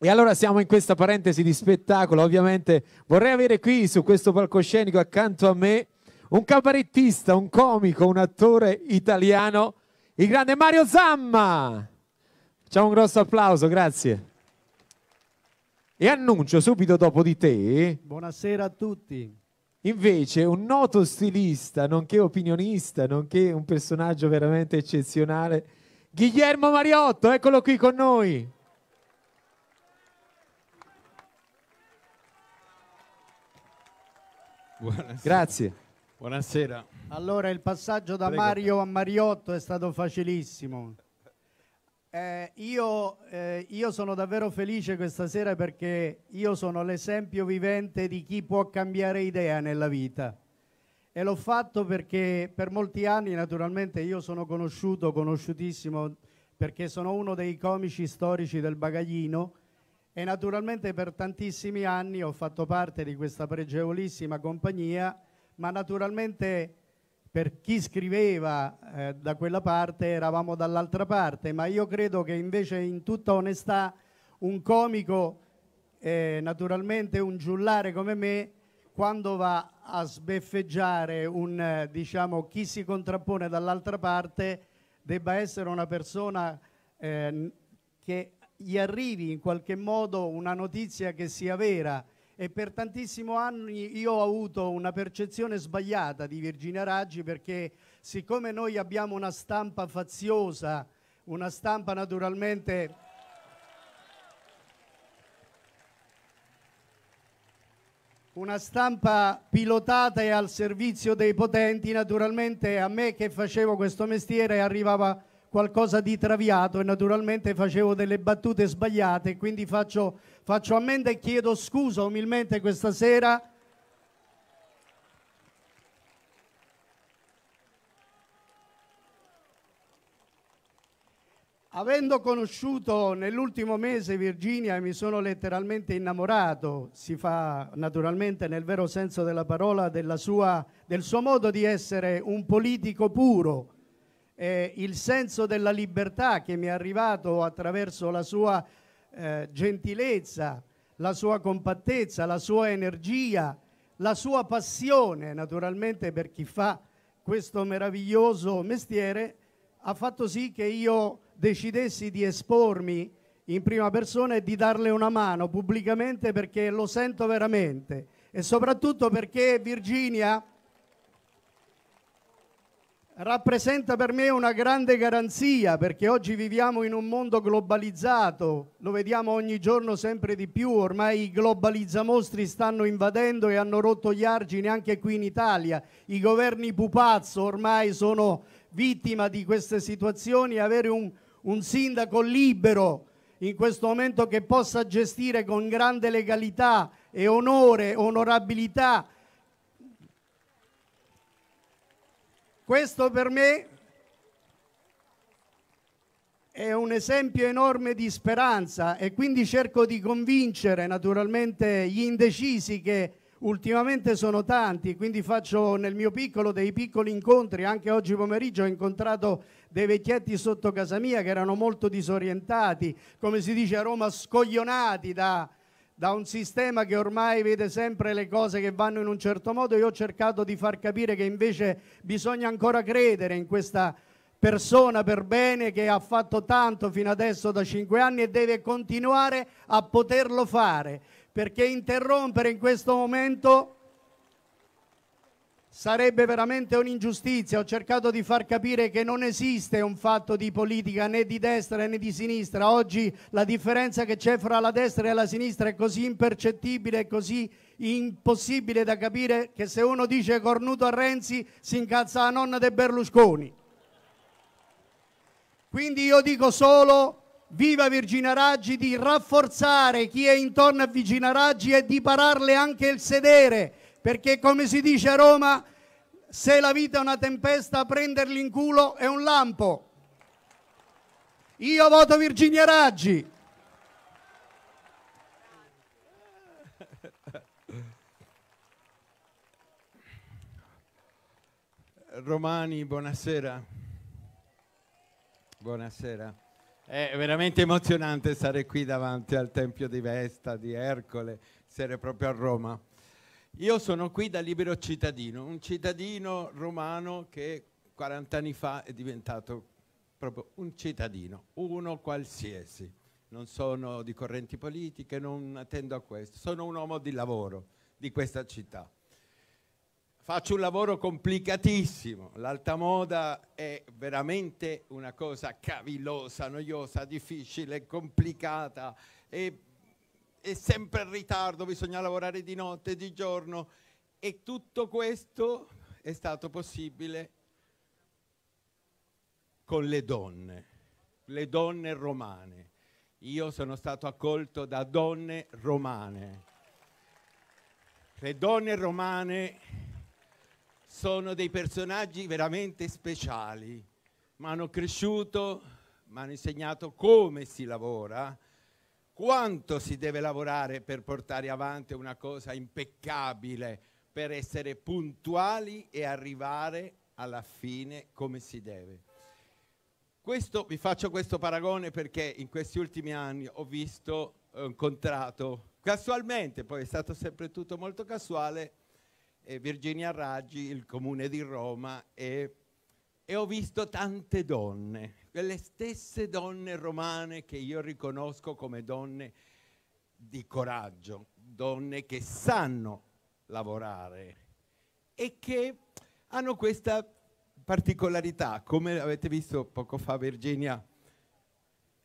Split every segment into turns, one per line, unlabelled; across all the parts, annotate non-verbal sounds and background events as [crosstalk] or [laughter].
E allora siamo in questa parentesi di spettacolo, ovviamente vorrei avere qui su questo palcoscenico accanto a me un cabarettista, un comico, un attore italiano, il grande Mario Zamma. Ciao, un grosso applauso, grazie.
E annuncio subito dopo di te.
Buonasera a tutti.
Invece un noto stilista, nonché opinionista, nonché un personaggio
veramente eccezionale, Guillermo Mariotto, eccolo qui con noi.
Buonasera. Grazie. Buonasera.
Allora il passaggio da Prego. Mario a Mariotto è stato facilissimo. Eh, io, eh, io sono davvero felice questa sera perché io sono l'esempio vivente di chi può cambiare idea nella vita e l'ho fatto perché per molti anni naturalmente io sono conosciuto, conosciutissimo perché sono uno dei comici storici del bagaglino e naturalmente per tantissimi anni ho fatto parte di questa pregevolissima compagnia, ma naturalmente per chi scriveva eh, da quella parte eravamo dall'altra parte, ma io credo che invece in tutta onestà un comico, eh, naturalmente un giullare come me, quando va a sbeffeggiare un, diciamo, chi si contrappone dall'altra parte, debba essere una persona eh, che gli arrivi in qualche modo una notizia che sia vera e per tantissimi anni io ho avuto una percezione sbagliata di Virginia Raggi perché siccome noi abbiamo una stampa faziosa, una stampa naturalmente... una stampa pilotata e al servizio dei potenti, naturalmente a me che facevo questo mestiere arrivava qualcosa di traviato e naturalmente facevo delle battute sbagliate, quindi faccio, faccio ammenda e chiedo scusa umilmente questa sera. Avendo conosciuto nell'ultimo mese Virginia mi sono letteralmente innamorato, si fa naturalmente nel vero senso della parola, della sua, del suo modo di essere un politico puro, eh, il senso della libertà che mi è arrivato attraverso la sua eh, gentilezza, la sua compattezza, la sua energia, la sua passione naturalmente per chi fa questo meraviglioso mestiere, ha fatto sì che io decidessi di espormi in prima persona e di darle una mano pubblicamente perché lo sento veramente e soprattutto perché Virginia rappresenta per me una grande garanzia perché oggi viviamo in un mondo globalizzato, lo vediamo ogni giorno sempre di più, ormai i globalizzamostri stanno invadendo e hanno rotto gli argini anche qui in Italia, i governi pupazzo ormai sono vittima di queste situazioni, avere un, un sindaco libero in questo momento che possa gestire con grande legalità e onore, onorabilità Questo per me è un esempio enorme di speranza e quindi cerco di convincere naturalmente gli indecisi che ultimamente sono tanti, quindi faccio nel mio piccolo dei piccoli incontri, anche oggi pomeriggio ho incontrato dei vecchietti sotto casa mia che erano molto disorientati, come si dice a Roma scoglionati da, da un sistema che ormai vede sempre le cose che vanno in un certo modo, io ho cercato di far capire che invece bisogna ancora credere in questa persona per bene che ha fatto tanto fino adesso da cinque anni e deve continuare a poterlo fare, perché interrompere in questo momento Sarebbe veramente un'ingiustizia, ho cercato di far capire che non esiste un fatto di politica né di destra né di sinistra, oggi la differenza che c'è fra la destra e la sinistra è così impercettibile e così impossibile da capire che se uno dice cornuto a Renzi si incazza la nonna de Berlusconi. Quindi io dico solo viva Virginia Raggi di rafforzare chi è intorno a Virginia Raggi e di pararle anche il sedere perché come si dice a Roma se la vita è una tempesta, prenderli in culo è un lampo. Io voto Virginia Raggi.
Romani, buonasera. Buonasera. È veramente emozionante stare qui davanti al Tempio di Vesta, di Ercole, essere proprio a Roma. Io sono qui da libero cittadino, un cittadino romano che 40 anni fa è diventato proprio un cittadino, uno qualsiasi. Non sono di correnti politiche, non attendo a questo, sono un uomo di lavoro di questa città. Faccio un lavoro complicatissimo, l'alta moda è veramente una cosa cavillosa, noiosa, difficile, complicata e è sempre in ritardo, bisogna lavorare di notte, di giorno e tutto questo è stato possibile con le donne, le donne romane. Io sono stato accolto da donne romane. Le donne romane sono dei personaggi veramente speciali, mi hanno cresciuto, mi hanno insegnato come si lavora, quanto si deve lavorare per portare avanti una cosa impeccabile, per essere puntuali e arrivare alla fine come si deve. Questo, vi faccio questo paragone perché in questi ultimi anni ho visto, ho eh, incontrato casualmente, poi è stato sempre tutto molto casuale, eh, Virginia Raggi, il comune di Roma, e, e ho visto tante donne quelle stesse donne romane che io riconosco come donne di coraggio, donne che sanno lavorare e che hanno questa particolarità, come avete visto poco fa Virginia,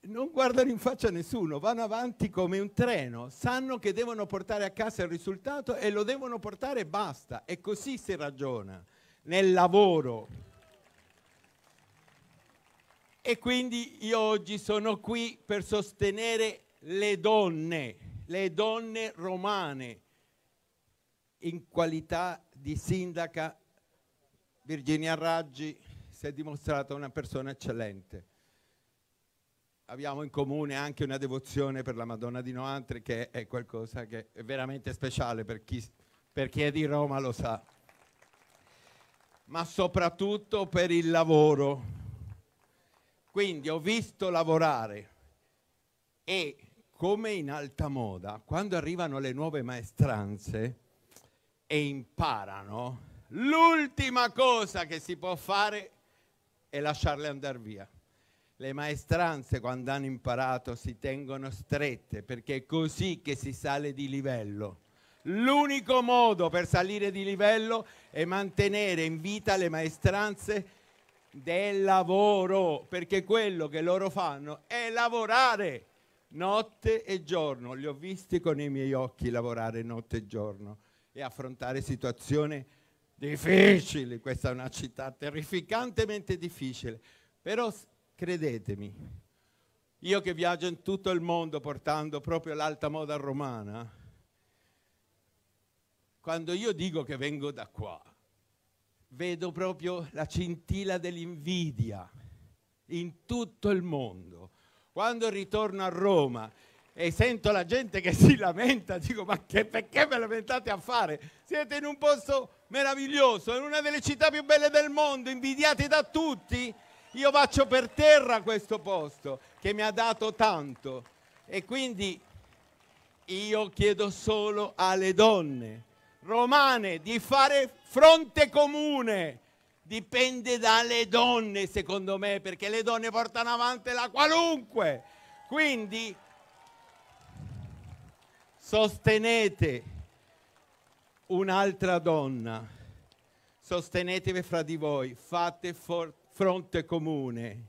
non guardano in faccia a nessuno, vanno avanti come un treno, sanno che devono portare a casa il risultato e lo devono portare e basta. E così si ragiona nel lavoro e quindi io oggi sono qui per sostenere le donne, le donne romane, in qualità di sindaca Virginia Raggi si è dimostrata una persona eccellente. Abbiamo in comune anche una devozione per la Madonna di Noantri che è qualcosa che è veramente speciale per chi, per chi è di Roma lo sa, ma soprattutto per il lavoro quindi ho visto lavorare e come in alta moda, quando arrivano le nuove maestranze e imparano, l'ultima cosa che si può fare è lasciarle andare via. Le maestranze quando hanno imparato si tengono strette perché è così che si sale di livello. L'unico modo per salire di livello è mantenere in vita le maestranze del lavoro, perché quello che loro fanno è lavorare notte e giorno. Li ho visti con i miei occhi lavorare notte e giorno e affrontare situazioni difficili. Questa è una città terrificantemente difficile, però credetemi, io che viaggio in tutto il mondo portando proprio l'alta moda romana, quando io dico che vengo da qua, vedo proprio la scintilla dell'invidia in tutto il mondo. Quando ritorno a Roma e sento la gente che si lamenta, dico ma che, perché vi lamentate a fare? Siete in un posto meraviglioso, in una delle città più belle del mondo, invidiate da tutti. Io faccio per terra questo posto che mi ha dato tanto e quindi io chiedo solo alle donne romane di fare fronte comune. Dipende dalle donne, secondo me, perché le donne portano avanti la qualunque. Quindi sostenete un'altra donna, sostenetevi fra di voi, fate fronte comune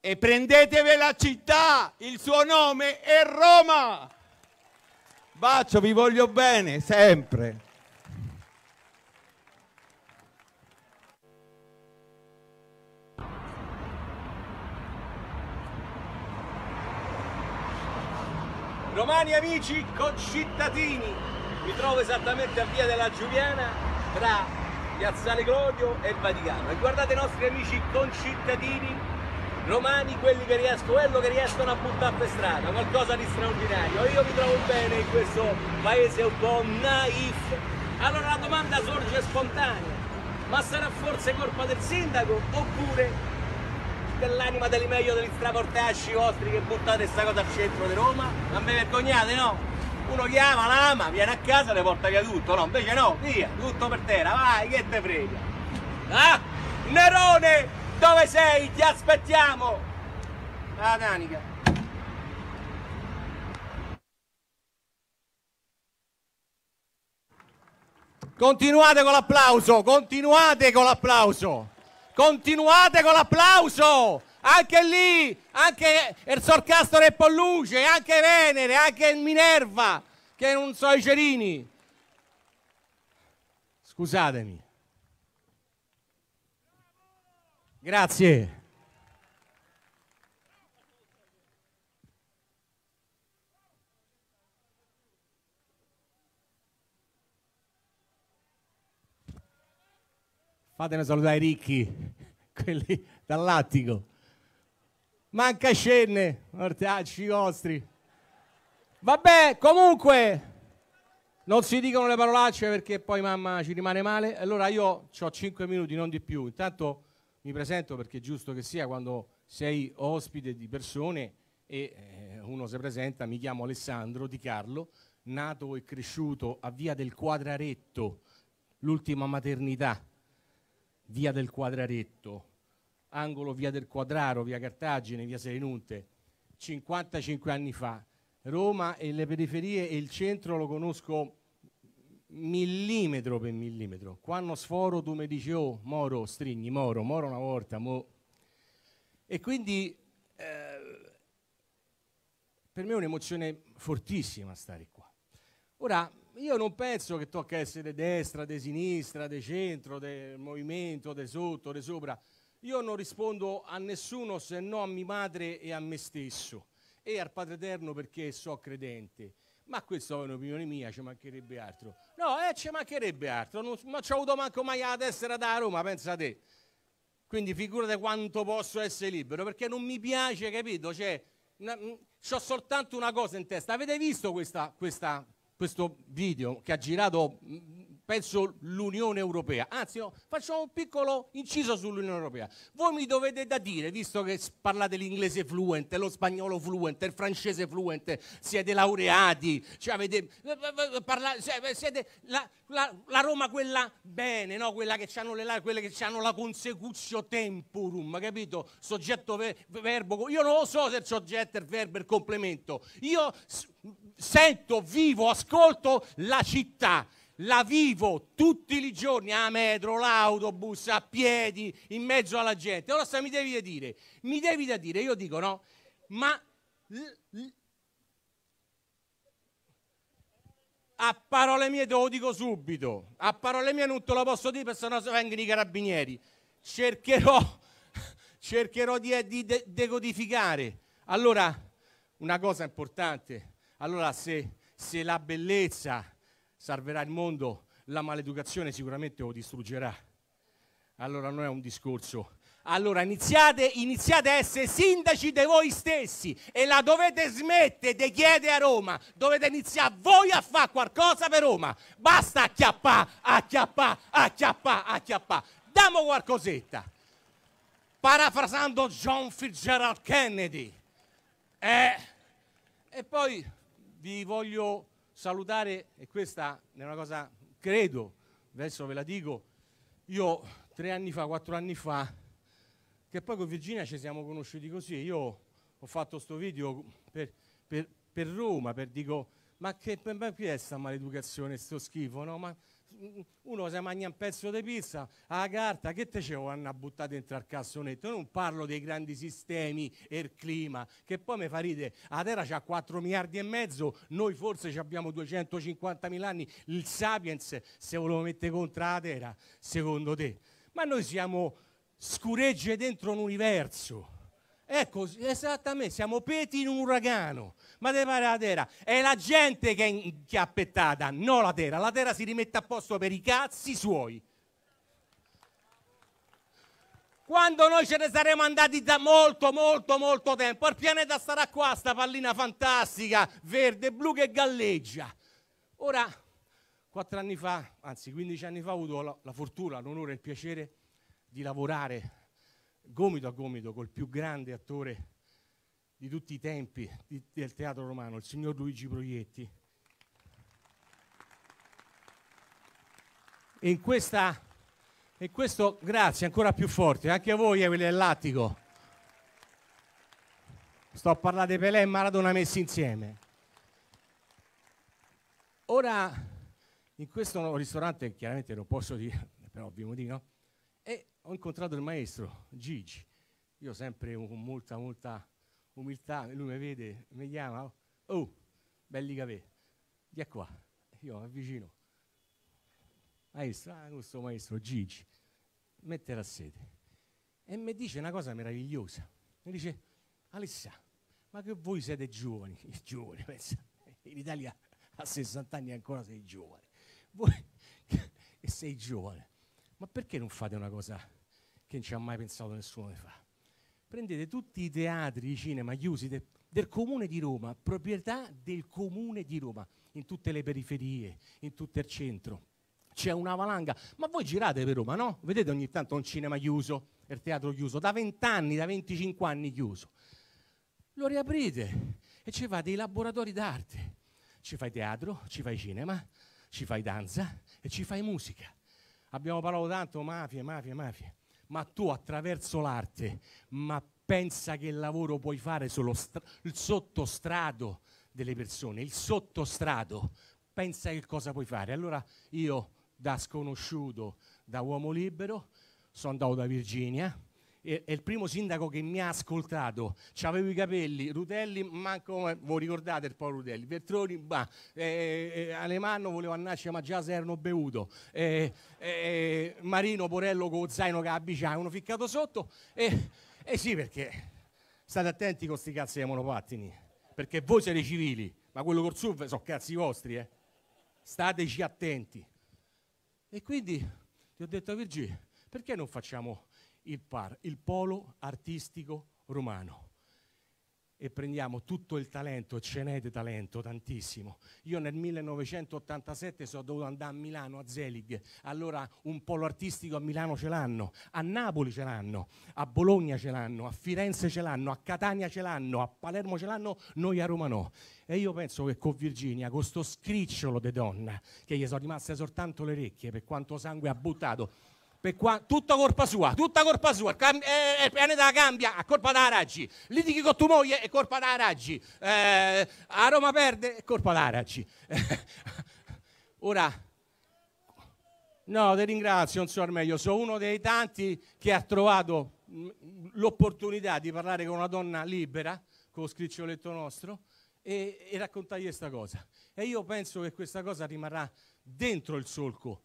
e prendetevi la città, il suo nome è Roma bacio, vi voglio bene, sempre.
Romani amici concittadini, mi trovo esattamente a via della Giuliana tra Piazzale Clodio e il Vaticano e guardate i nostri amici concittadini romani quelli che riescono, quello che riescono a buttare per strada, qualcosa di straordinario. Io mi trovo bene in questo paese un po' naif. Allora la domanda sorge spontanea, ma sarà forse colpa del sindaco oppure dell'anima degli meglio degli straportasci vostri che portate questa cosa al centro di Roma? Non vi vergognate, no? Uno chiama, l'ama, viene a casa e le porta via tutto, no? Invece no, via, tutto per terra, vai, che te frega! Ah, Nerone! Dove sei? Ti aspettiamo! La Danica. Continuate con l'applauso, continuate con l'applauso, continuate con l'applauso, anche lì, anche il Sorcastore e Polluce, anche Venere, anche Minerva, che non so i cerini. Scusatemi. Grazie. Fatene salutare i ricchi, [laughs] quelli dall'attico. Manca scenne, mortacci vostri. Vabbè, comunque, non si dicono le parolacce perché poi mamma ci rimane male. Allora io ho 5 minuti, non di più. Intanto mi presento perché è giusto che sia quando sei ospite di persone e eh, uno si presenta, mi chiamo Alessandro Di Carlo, nato e cresciuto a Via del Quadraretto, l'ultima maternità, Via del Quadraretto, angolo Via del Quadraro, Via Cartagine, Via Serenunte, 55 anni fa. Roma e le periferie e il centro lo conosco millimetro per millimetro. Quando sforo tu mi dici, oh, moro, stringi, moro, moro una volta, mo. E quindi eh, per me è un'emozione fortissima stare qua. Ora, io non penso che tocca essere destra, de sinistra, de centro, del movimento, de sotto, de sopra. Io non rispondo a nessuno se non a mia madre e a me stesso e al Padre Eterno perché so credente. Ma questa è un'opinione mia, ci mancherebbe altro. No, eh, ci mancherebbe altro, non, non ci ho avuto manco mai la tessera da Roma, pensa te. Quindi figurate quanto posso essere libero, perché non mi piace, capito? Cioè, mm, ho soltanto una cosa in testa. Avete visto questa, questa, questo video che ha girato mm, penso l'Unione Europea. Anzi, no, oh, facciamo un piccolo inciso sull'Unione Europea. Voi mi dovete da dire, visto che parlate l'inglese fluente, lo spagnolo fluente, il francese fluente, siete laureati, cioè avete, eh, eh, eh, parla, cioè siete la, la, la, Roma quella bene, no? quella che hanno le quelle che hanno la consecutio temporum, capito? Soggetto ver, verbo, io non lo so se il soggetto, il verbo, il complemento. Io sento, vivo, ascolto la città la vivo tutti i giorni a metro, l'autobus, a piedi, in mezzo alla gente. Allora se mi devi da dire, mi devi da dire, io dico no, ma a parole mie te lo dico subito, a parole mie non te lo posso dire perché sennò vengono i carabinieri. Cercherò, [laughs] cercherò di, di de decodificare. Allora, una cosa importante, allora se, se la bellezza salverà il mondo, la maleducazione sicuramente lo distruggerà. Allora non è un discorso. Allora iniziate, iniziate a essere sindaci di voi stessi e la dovete smettere di chiedere a Roma. Dovete iniziare voi a fare qualcosa per Roma. Basta acchiappà, acchiappà, acchiappà, acchiappà. Damo qualcosetta. Parafrasando John Fitzgerald Kennedy. Eh, e poi vi voglio salutare, e questa è una cosa, credo, adesso ve la dico, io tre anni fa, quattro anni fa, che poi con Virginia ci siamo conosciuti così, io ho fatto questo video per, per, per, Roma, per dico, ma che, ma chi è questa maleducazione, sto schifo, no? Ma, uno se mangia un pezzo di pizza, alla carta, che te ce vanno a buttare dentro al cassonetto? Io non parlo dei grandi sistemi e il clima, che poi mi fa ridere, la Terra c'ha 4 miliardi e mezzo, noi forse abbiamo 250 mila anni, il Sapiens se volevo mettere contro la Terra, secondo te? Ma noi siamo scuregge dentro un universo Ecco, esattamente, siamo peti in un uragano. Ma deve fare la terra. È la gente che è inchiappettata, non la terra. La terra si rimette a posto per i cazzi suoi. Quando noi ce ne saremo andati da molto, molto, molto tempo, il pianeta sarà qua, sta pallina fantastica, verde, blu che galleggia. Ora, quattro anni fa, anzi 15 anni fa, ho avuto la, la fortuna, l'onore e il piacere di lavorare gomito a gomito col più grande attore di tutti i tempi di, del teatro romano, il signor Luigi Proietti. In, questa, in questo grazie ancora più forte, anche a voi quelli Lattico. Sto a parlare di Pelé e Maradona messi insieme. Ora, in questo ristorante, chiaramente non posso dire, per ovvio motivo, no? E ho incontrato il maestro Gigi, io sempre con molta, molta umiltà, lui mi vede, mi chiama, oh, belli capelli, di qua, io mi avvicino. Maestro, questo ah, maestro Gigi, mette la sede. E mi dice una cosa meravigliosa, mi dice, Alessà, ma che voi siete giovani, [laughs] giovani, pensa, in Italia a 60 anni ancora sei giovane, voi [laughs] che sei giovane, ma perché non fate una cosa che non ci ha mai pensato nessuno di fare? Prendete tutti i teatri, i cinema chiusi de, del comune di Roma, proprietà del comune di Roma, in tutte le periferie, in tutto il centro. C'è una valanga, ma voi girate per Roma, no? Vedete ogni tanto un cinema chiuso, il teatro chiuso, da 20 anni, da 25 anni chiuso. Lo riaprite e ci fate i laboratori d'arte. Ci fai teatro, ci fai cinema, ci fai danza e ci fai musica. Abbiamo parlato tanto mafia, mafia, mafia, ma tu attraverso l'arte, ma pensa che il lavoro puoi fare sullo il sottostrato delle persone, il sottostrato, pensa che cosa puoi fare. Allora io da sconosciuto, da uomo libero, sono andato da Virginia, è, il primo sindaco che mi ha ascoltato. C'avevo i capelli, Rutelli, manco, voi ricordate il po' Rutelli, Veltroni, ma eh, eh, eh Alemanno voleva andarci ma già se erano bevuto, eh, eh, Marino Porello con zaino che abbiavano ficcato sotto, e sì perché state attenti con questi cazzi dei monopattini, perché voi siete civili, ma quello col SUV sono cazzi vostri, eh. stateci attenti. E quindi ti ho detto a Virgilio, perché non facciamo il PAR, il Polo Artistico Romano. E prendiamo tutto il talento, ce n'è di talento, tantissimo. Io nel 1987 sono dovuto andare a Milano, a Zelig. Allora un polo artistico a Milano ce l'hanno, a Napoli ce l'hanno, a Bologna ce l'hanno, a Firenze ce l'hanno, a Catania ce l'hanno, a Palermo ce l'hanno, noi a Roma no. E io penso che con Virginia, con sto scricciolo di donna, che gli sono rimaste soltanto le orecchie per quanto sangue ha buttato, Qua... Tutta colpa sua, tutta colpa sua. Cam... Eh, eh il pianeta cambia, a colpa da Raggi. Litighi con tua moglie, è colpa da Raggi. Eh, a Roma perde, è colpa da Raggi. [laughs] Ora, no, ti ringrazio, non so meglio. Sono uno dei tanti che ha trovato mm, l'opportunità di parlare con una donna libera, con lo scricioletto nostro, e, e raccontargli questa cosa. E io penso che questa cosa rimarrà dentro il solco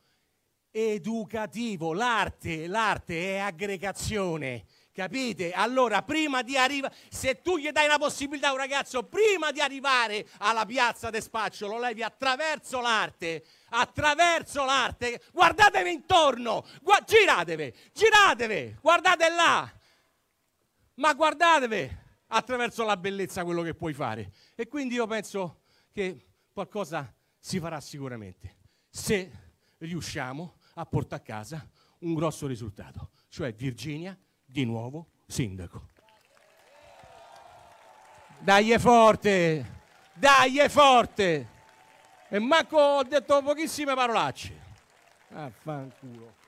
educativo. L'arte, l'arte è aggregazione. Capite? Allora, prima di arrivare, se tu gli dai la possibilità a un ragazzo, prima di arrivare alla piazza De Spaccio, lo levi attraverso l'arte, attraverso l'arte, guardatevi intorno, Gua- giratevi, giratevi, guardate là, ma guardatevi attraverso la bellezza quello che puoi fare. E quindi io penso che qualcosa si farà sicuramente, se riusciamo ha portato a casa un grosso risultato, cioè Virginia di nuovo sindaco. Dai è forte, dai è forte. E manco ho detto pochissime parolacce. Affanculo.